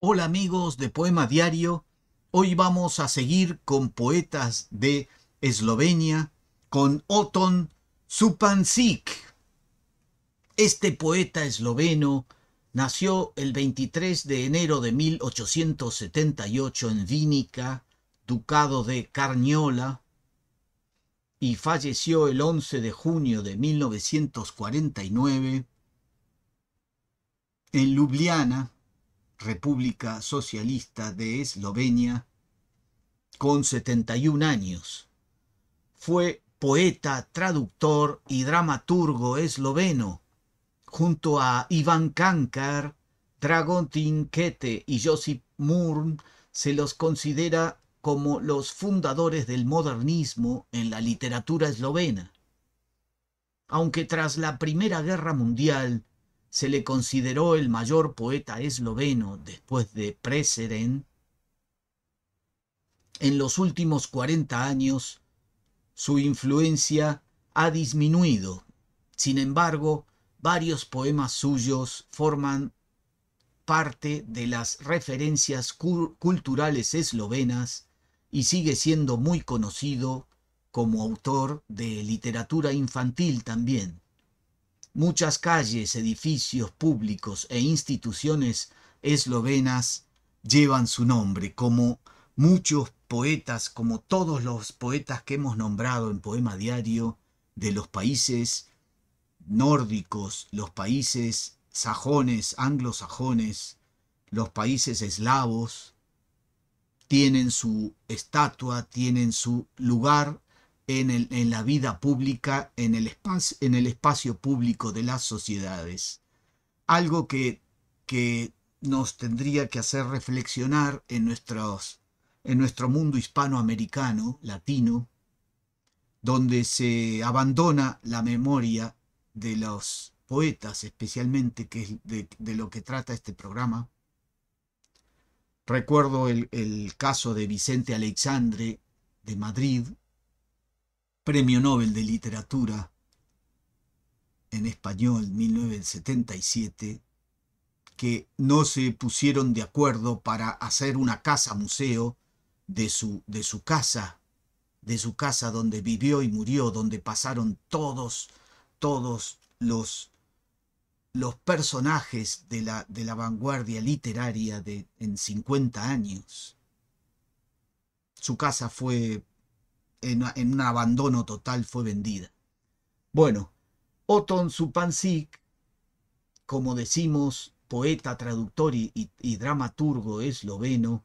Hola amigos de Poema Diario, hoy vamos a seguir con poetas de Eslovenia, con Oton Supansik. Este poeta esloveno nació el 23 de enero de 1878 en Vínica, ducado de Carniola, y falleció el 11 de junio de 1949 en Ljubljana República Socialista de Eslovenia, con 71 años. Fue poeta, traductor y dramaturgo esloveno, junto a Iván Kankar, Dragon Tinkete y Josip Murn, se los considera como los fundadores del modernismo en la literatura eslovena. Aunque tras la Primera Guerra Mundial se le consideró el mayor poeta esloveno después de Preseren, en los últimos 40 años su influencia ha disminuido. Sin embargo, varios poemas suyos forman parte de las referencias culturales eslovenas y sigue siendo muy conocido como autor de literatura infantil también. Muchas calles, edificios públicos e instituciones eslovenas llevan su nombre, como muchos poetas, como todos los poetas que hemos nombrado en Poema Diario de los países nórdicos, los países sajones, anglosajones, los países eslavos, tienen su estatua, tienen su lugar en, la vida pública, en el, espacio, público de las sociedades. Algo que, nos tendría que hacer reflexionar en, en nuestro mundo hispanoamericano, latino, donde se abandona la memoria de los poetas, especialmente, que de, lo que trata este programa. Recuerdo el, caso de Vicente Alexandre de Madrid, Premio Nobel de Literatura en español 1977, que no se pusieron de acuerdo para hacer una casa museo de su, de su casa, de su casa donde vivió y murió, donde pasaron todos, todos los, los personajes de la, de la vanguardia literaria de, en 50 años. Su casa fue en, un abandono total fue vendida. Bueno, Oton Supansik, como decimos, poeta, traductor y, y dramaturgo esloveno,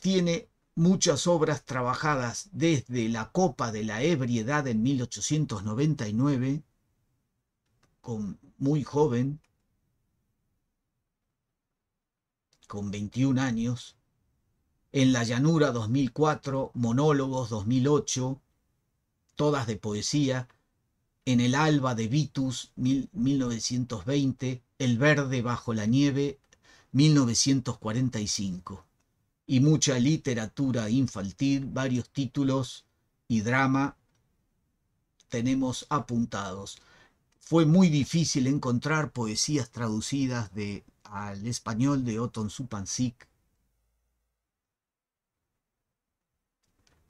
tiene muchas obras trabajadas desde la Copa de la Ebriedad en 1899, con muy joven, con 21 años, en la llanura 2004, monólogos 2008, todas de poesía. En el alba de Vitus 1920, El verde bajo la nieve 1945. Y mucha literatura infantil, varios títulos y drama tenemos apuntados. Fue muy difícil encontrar poesías traducidas de, al español de Oton Supansik,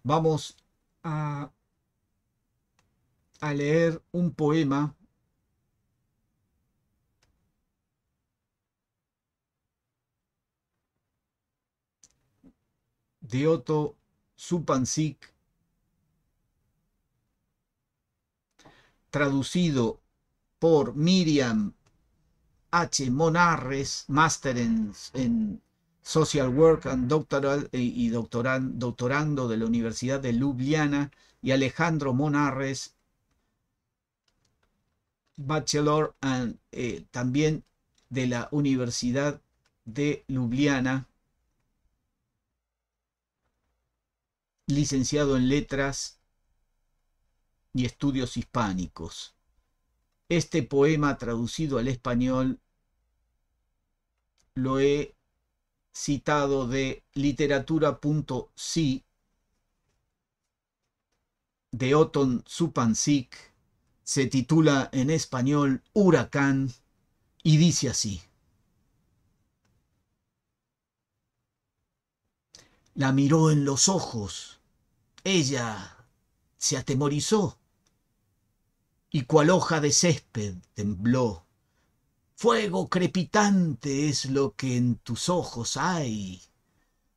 Vamos a, a leer un poema de Otto Supansic, traducido por Miriam H. Monarres, máster en, en Social Work and Doctoral eh, y doctorando de la Universidad de Ljubljana y Alejandro Monarres, Bachelor and, eh, también de la Universidad de Ljubljana, licenciado en Letras y Estudios Hispánicos. Este poema traducido al español lo he citado de literatura.si de Oton Supansik, se titula en español Huracán y dice así. La miró en los ojos. Ella se atemorizó y cual hoja de césped tembló Fuego crepitante es lo que en tus ojos hay.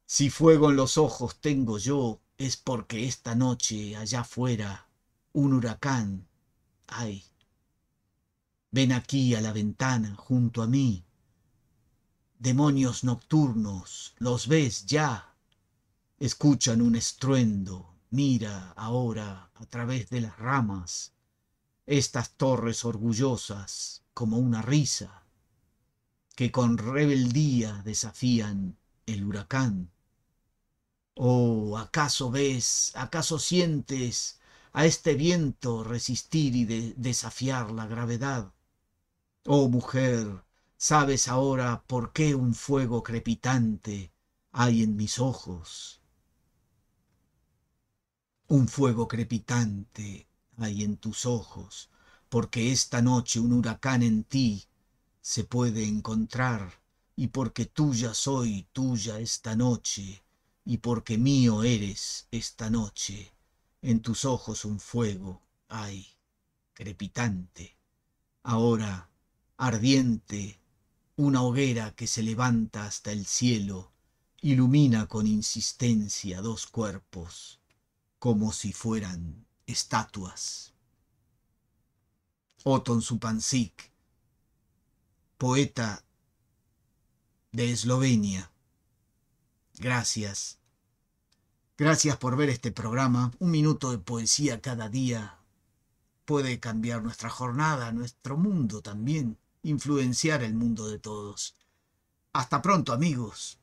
Si fuego en los ojos tengo yo, es porque esta noche allá afuera un huracán hay. Ven aquí a la ventana junto a mí. Demonios nocturnos, los ves ya. Escuchan un estruendo, mira ahora a través de las ramas estas torres orgullosas como una risa, que con rebeldía desafían el huracán. Oh, ¿acaso ves, acaso sientes a este viento resistir y desafiar la gravedad? Oh mujer, ¿sabes ahora por qué un fuego crepitante hay en mis ojos? Un fuego crepitante hay en tus ojos, porque esta noche un huracán en ti se puede encontrar, y porque tuya soy, tuya esta noche, y porque mío eres esta noche, en tus ojos un fuego hay, crepitante, ahora ardiente, una hoguera que se levanta hasta el cielo, ilumina con insistencia dos cuerpos, como si fueran estatuas. Oton Supancic, poeta de Eslovenia. Gracias. Gracias por ver este programa. Un minuto de poesía cada día puede cambiar nuestra jornada, nuestro mundo también, influenciar el mundo de todos. Hasta pronto amigos.